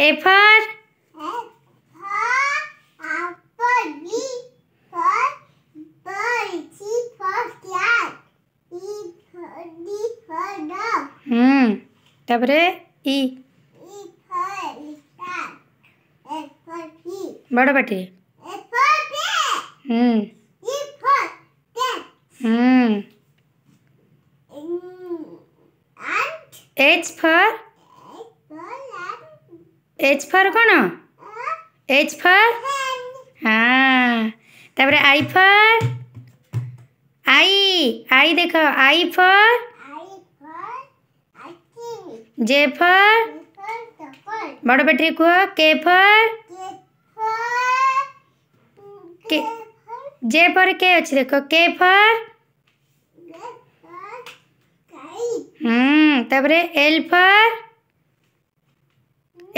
A for? A तबरे E. E for elephant. for fish. बड़ा बटे. F for cat. Hmm. E for cat. Hmm. Ant. H for? H for কোন H for হ্যাঁ তারপরে I for I I দেখ I for J for বড় battery কুহ K for J for K অছি দেখ কে ফর হুম তারপরে L for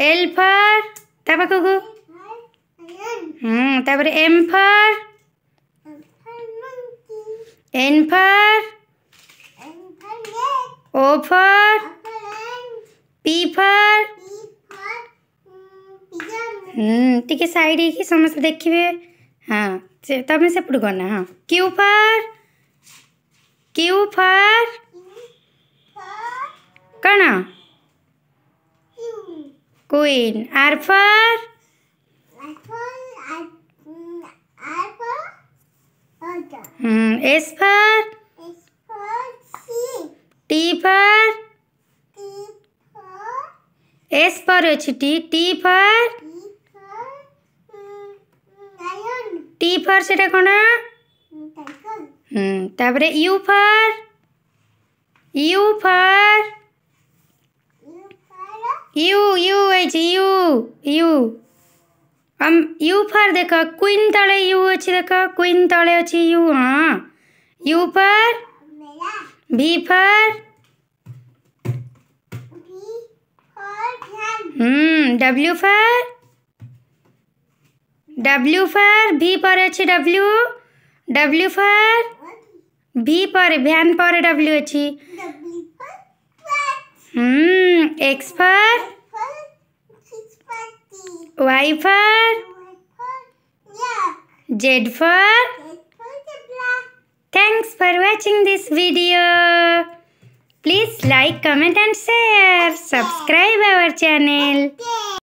L for तु hmm M for N for O for P for टे सैड हो समस्त देखिए हाँ तुम सेपट को हाँ क्यू फर क्यू फर कण queen R for hmm S for T for S for হচ্ছে T T for T for সেটা কোন হুম hmm, তারপরে U for U for U U হয়েছে ইউ ইউ আম ইউ ফার দেখ queen তালে U আছে দেখ কুইন তালে আছে ইউ হ্যাঁ U for V for hmm W for W for V পরে আছে ডব্লিউ ডব্লিউ ফার ভি পরে ভ্যান পরে ডব্লিউ আছে एक्स पर Y for Z for thanks for watching this video please like comment and share subscribe our channel